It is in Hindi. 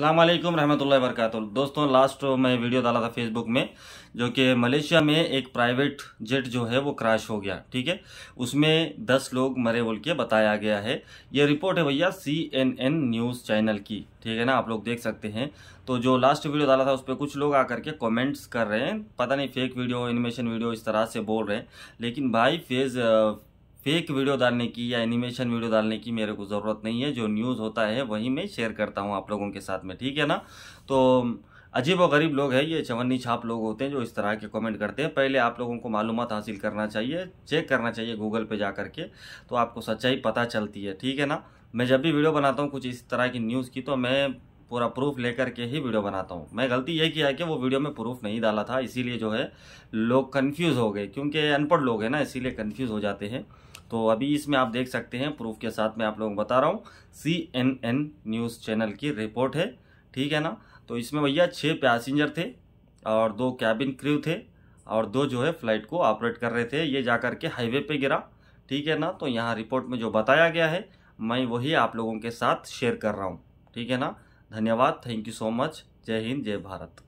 अल्लाम रहमतुल्लाहि वरकत दोस्तों लास्ट मैं वीडियो डाला था फेसबुक में जो कि मलेशिया में एक प्राइवेट जेट जो है वो क्रैश हो गया ठीक है उसमें 10 लोग मरे बोल के बताया गया है ये रिपोर्ट है भैया C N N news channel की ठीक है ना आप लोग देख सकते हैं तो जो लास्ट वीडियो डाला था उस पर कुछ लोग आकर के कॉमेंट्स कर रहे हैं पता नहीं फेक वीडियो एनिमेशन वीडियो इस तरह से बोल रहे हैं लेकिन भाई फेज फेक वीडियो डालने की या एनिमेशन वीडियो डालने की मेरे को ज़रूरत नहीं है जो न्यूज़ होता है वही मैं शेयर करता हूँ आप लोगों के साथ में ठीक है ना तो अजीब और गरीब लोग हैं ये चवन्नी छाप लोग होते हैं जो इस तरह के कमेंट करते हैं पहले आप लोगों को मालूम हासिल करना चाहिए चेक करना चाहिए गूगल पे जा करके तो आपको सच्चाई पता चलती है ठीक है ना मैं जब भी वीडियो बनाता हूँ कुछ इस तरह की न्यूज़ की तो मैं पूरा प्रूफ लेकर के ही वीडियो बनाता हूँ मैं गलती ये किया है कि वो वीडियो में प्रूफ नहीं डाला था इसीलिए जो है लोग कन्फ्यूज़ हो गए क्योंकि अनपढ़ लोग हैं ना इसीलिए कन्फ्यूज़ हो जाते हैं तो अभी इसमें आप देख सकते हैं प्रूफ के साथ मैं आप लोगों को बता रहा हूँ C N N news channel की रिपोर्ट है ठीक है ना तो इसमें भैया छः पैसेंजर थे और दो कैबिन क्रू थे और दो जो है फ्लाइट को ऑपरेट कर रहे थे ये जा कर के हाईवे पे गिरा ठीक है ना तो यहाँ रिपोर्ट में जो बताया गया है मैं वही आप लोगों के साथ शेयर कर रहा हूँ ठीक है ना धन्यवाद थैंक यू सो मच जय हिंद जय भारत